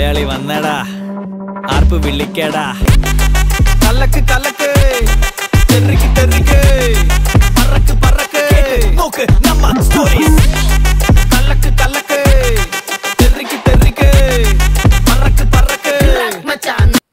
മലയാളി വന്നടാ ആർപ്പ് വിളിക്കടാ കല്ലക്ക് കല്ലക്ക്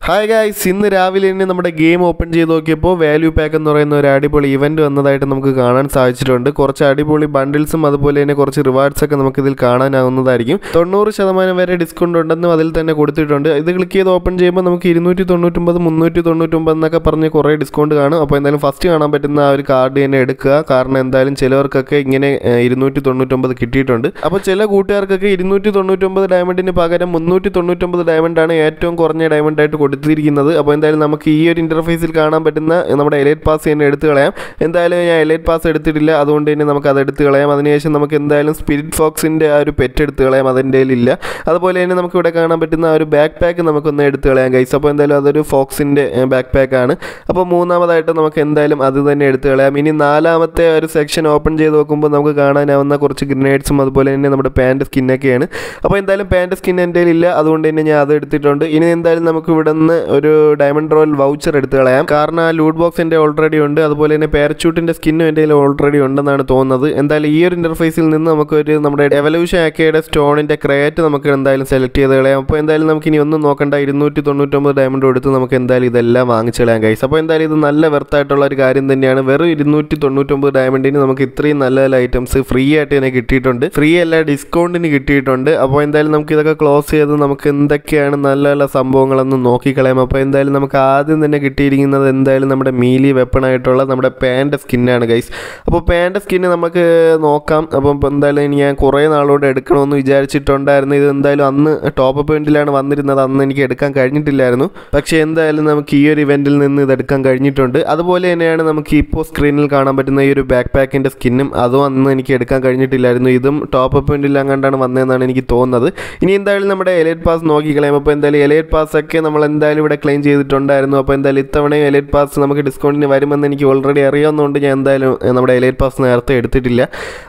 hi guys ഇന്ന് രാവിലെ തന്നെ നമ്മുടെ ഗെയിം ഓപ്പൺ ചെയ്ത് നോക്കിയപ്പോൾ വാല്യൂ പാക്ക് എന്ന് പറയുന്ന ഒരു അടിപൊളി ഇവൻറ്റ് വന്നതായിട്ട് നമുക്ക് കാണാൻ സാധിച്ചിട്ടുണ്ട് കുറച്ച് അടിപൊളി ബണ്ടിൽസും അതുപോലെ തന്നെ കുറച്ച് റിവാർഡ്സ് ഒക്കെ നമുക്ക് ഇതിൽ കാണാനാവുന്നതായിരിക്കും തൊണ്ണൂറ് ശതമാനം വരെ ഡിസ്കൗണ്ട് ഉണ്ടെന്നും അതിൽ തന്നെ കൊടുത്തിട്ടുണ്ട് ഇത് ക്ലിക്ക് ചെയ്ത് ഓപ്പൺ ചെയ്യുമ്പോൾ നമുക്ക് ഇരുന്നൂറ്റി തൊണ്ണൂറ്റൊമ്പത് മുന്നൂറ്റി തൊണ്ണൂറ്റൊമ്പത് എന്നൊക്കെ പറഞ്ഞ് കുറേ ഡിസ്കൗണ്ട് കാണും അപ്പോൾ എന്തായാലും ഫസ്റ്റ് കാണാൻ പറ്റുന്ന ആ ഒരു കാർഡ് തന്നെ എടുക്കുക കാരണം എന്തായാലും ചിലവർക്കൊക്കെ ഇങ്ങനെ ഇരുന്നൂറ്റി തൊണ്ണൂറ്റൊമ്പത് കിട്ടിയിട്ടുണ്ട് അപ്പോൾ ചില കൂട്ടുകാർക്കൊക്കെ ഇരുന്നൂറ്റി തൊണ്ണൂറ്റൊമ്പത് ഡയമണ്ടിന് പകരം മുന്നൂറ്റി തൊണ്ണൂറ്റൊമ്പത് ഡയമണ്ടാണ് ഏറ്റവും കുറഞ്ഞ ഡയമണ്ടായിട്ട് കൊടുക്കുന്നത് എടുത്തിരിക്കുന്നത് അപ്പോൾ എന്തായാലും നമുക്ക് ഈ ഒരു ഇൻ്റർഫേസിൽ കാണാൻ പറ്റുന്ന നമ്മുടെ എലൈറ്റ് പാസ് തന്നെ എടുത്ത് കളയാം എന്തായാലും ഞാൻ എലൈറ്റ് പാസ് എടുത്തിട്ടില്ല അതുകൊണ്ട് തന്നെ നമുക്ക് അത് എടുത്ത് കളയാം അതിനുശേഷം നമുക്ക് എന്തായാലും സ്പിരിറ്റ് ഫോക്സിൻ്റെ ആ ഒരു പെറ്റ് എടുത്ത് കളയാം അതിൻ്റെ ഇല്ല അതുപോലെ തന്നെ നമുക്ക് ഇവിടെ കാണാൻ പറ്റുന്ന ആ ഒരു ബാക്ക് പാക്ക് നമുക്കൊന്ന് എടുത്ത് കളയാം ഗൈസ് അപ്പോൾ എന്തായാലും അതൊരു ഫോക്സിൻ്റെ ബാക്ക് പാക്കാണ് അപ്പോൾ മൂന്നാമതായിട്ട് നമുക്ക് എന്തായാലും അത് തന്നെ എടുത്ത് കളയാം ഇനി നാലാമത്തെ ഒരു സെക്ഷൻ ഓപ്പൺ ചെയ്ത് നോക്കുമ്പോൾ നമുക്ക് കാണാനാവുന്ന കുറച്ച് ഗ്രനേഡ്സും അതുപോലെ തന്നെ നമ്മുടെ പാൻറ്റ് സ്കിന്നൊക്കെയാണ് അപ്പോൾ എന്തായാലും പാൻറ്റ് സ്കിൻ എൻ്റെ ഇല്ല അതുകൊണ്ട് തന്നെ ഞാൻ അത് എടുത്തിട്ടുണ്ട് ഇനി എന്തായാലും നമുക്ക് ഇവിടെ നിന്ന് നിന്ന് ഒരു ഡയമണ്ട് റോയൽ വൗച്ചർ എടുത്ത് കളയാം കാരണം ആ ലൂഡ് ബോക്സ് എൻ്റെ ഓൾറെഡി ഉണ്ട് അതുപോലെ തന്നെ പാരച്ചൂട്ടിൻ്റെ സ്കിന്നും എൻ്റെ കയ്യിൽ ഓൾറെഡി ഉണ്ടെന്നാണ് തോന്നുന്നത് എന്തായാലും ഈ ഒരു ഇൻ്റർഫേസിൽ നിന്ന് നമുക്കൊരു നമ്മുടെ എവല്യൂഷൻ ആക്കിയുടെ സ്റ്റോണിൻ്റെ ക്രേറ്റ് നമുക്ക് എന്തായാലും സെലക്ട് ചെയ്ത് കളയാം അപ്പോൾ എന്തായാലും നമുക്ക് ഇനി ഒന്നും നോക്കണ്ട ഇരുന്നൂറ്റി തൊണ്ണൂറ്റൊമ്പത് ഡയമണ്ട് കൊടുത്ത് നമുക്ക് എന്തായാലും ഇതെല്ലാം വാങ്ങിച്ചു കളയാം കൈസ് അപ്പോൾ എന്തായാലും ഇത് നല്ല വെർത്തായിട്ടുള്ള ഒരു കാര്യം തന്നെയാണ് വെറും ഇരുന്നൂറ്റി തൊണ്ണൂറ്റൊമ്പത് ഡയമണ്ടിന് നമുക്ക് ഇത്രയും നല്ല നല്ല ഐറ്റംസ് ഫ്രീ ആയിട്ട് തന്നെ കിട്ടിയിട്ടുണ്ട് ഫ്രീ അല്ല ഡിസ്കൗണ്ടിന് കിട്ടിയിട്ടുണ്ട് അപ്പോൾ എന്തായാലും നമുക്ക് ഇതൊക്കെ ക്ലോസ് ചെയ്ത് നമുക്ക് എന്തൊക്കെയാണ് നല്ല നല്ല സംഭവങ്ങളെന്ന് നോക്കി കളയാം അപ്പോൾ എന്തായാലും നമുക്ക് ആദ്യം തന്നെ കിട്ടിയിരിക്കുന്നത് എന്തായാലും നമ്മുടെ മീലി വെപ്പണായിട്ടുള്ള നമ്മുടെ പാൻ്റെ സ്കിന്നാണ് ഗൈസ് അപ്പോൾ പാൻ്റെ സ്കിന്ന് നമുക്ക് നോക്കാം ഇപ്പോൾ എന്തായാലും ഞാൻ കുറേ നാളോടെ എടുക്കണമെന്ന് വിചാരിച്ചിട്ടുണ്ടായിരുന്നു ഇത് എന്തായാലും അന്ന് ടോപ്പ് പോയിന്റിലാണ് വന്നിരുന്നത് അന്ന് എനിക്ക് എടുക്കാൻ കഴിഞ്ഞിട്ടില്ലായിരുന്നു പക്ഷേ എന്തായാലും നമുക്ക് ഈ ഒരു ഇവൻറ്റിൽ നിന്ന് ഇത് എടുക്കാൻ കഴിഞ്ഞിട്ടുണ്ട് അതുപോലെ തന്നെയാണ് നമുക്ക് ഇപ്പോൾ സ്ക്രീനിൽ കാണാൻ പറ്റുന്ന ഈ ഒരു ബാക്ക് പാക്കിൻ്റെ സ്കിന്നും അതും അന്ന് എനിക്ക് എടുക്കാൻ കഴിഞ്ഞിട്ടില്ലായിരുന്നു ഇതും ടോപ്പ് പോയിന്റിൽ അങ്ങാണ്ടാണ് വന്നതെന്നാണ് എനിക്ക് തോന്നുന്നത് ഇനി എന്തായാലും നമ്മുടെ എലൈറ്റ് പാസ് നോക്കിക്കളയാം അപ്പോൾ എന്തായാലും എലൈറ്റ് പാസ് ഒക്കെ നമ്മൾ എന്തായാലും ഇവിടെ ക്ലെയിം ചെയ്തിട്ടുണ്ടായിരുന്നു അപ്പോൾ എന്തായാലും ഇത്തവണയും എലൈറ്റ് പാസ് നമുക്ക് ഡിസ്കൗണ്ടിന് വരുമെന്ന് എനിക്ക് ഓൾറെഡി അറിയാവുന്നതുകൊണ്ട് ഞാൻ എന്തായാലും നമ്മുടെ എലൈറ്റ് പാസ് നേരത്തെ എടുത്തിട്ടില്ല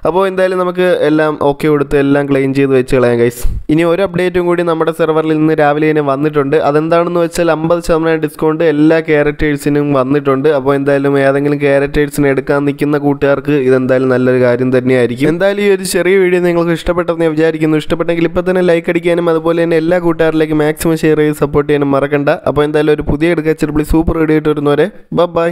അപ്പോൾ എന്തായാലും നമുക്ക് എല്ലാം ഓക്കെ കൊടുത്ത് എല്ലാം ക്ലെയിം ചെയ്ത് വെച്ച് കളയാം ഗൈസ് ഇനി ഒരു അപ്ഡേറ്റും കൂടി നമ്മുടെ സെർവറിൽ നിന്ന് രാവിലെ തന്നെ വന്നിട്ടുണ്ട് അതെന്താണെന്ന് വെച്ചാൽ അമ്പത് ശതമാനം ഡിസ്കൗണ്ട് എല്ലാ ക്യാരക്ടേഴ്സിനും വന്നിട്ടുണ്ട് അപ്പോൾ എന്തായാലും ഏതെങ്കിലും ക്യാരക്ടേഴ്സിനെ എടുക്കാൻ നിൽക്കുന്ന കൂട്ടുകാർക്ക് ഇതെന്തായാലും നല്ലൊരു കാര്യം തന്നെയായിരിക്കും എന്തായാലും ഈ ഒരു ചെറിയ വീഡിയോ നിങ്ങൾക്ക് ഇഷ്ടപ്പെട്ടെന്ന് ഞാൻ വിചാരിക്കുന്നു ഇഷ്ടപ്പെട്ടെങ്കിൽ ഇപ്പോൾ തന്നെ ലൈക്ക് അടിക്കാനും അതുപോലെ തന്നെ എല്ലാ കൂട്ടുകാരിലേക്ക് മാക്സിമം ഷെയർ ചെയ്ത് സപ്പോർട്ട് ചെയ്യാനും മറക്കണം മറക്കണ്ട അപ്പോൾ എന്തായാലും ഒരു പുതിയ എടുക്കാൻ ചെറുപ്പളി സൂപ്പർ റെഡി ആയിട്ട് വരുന്നവരെ ബൈ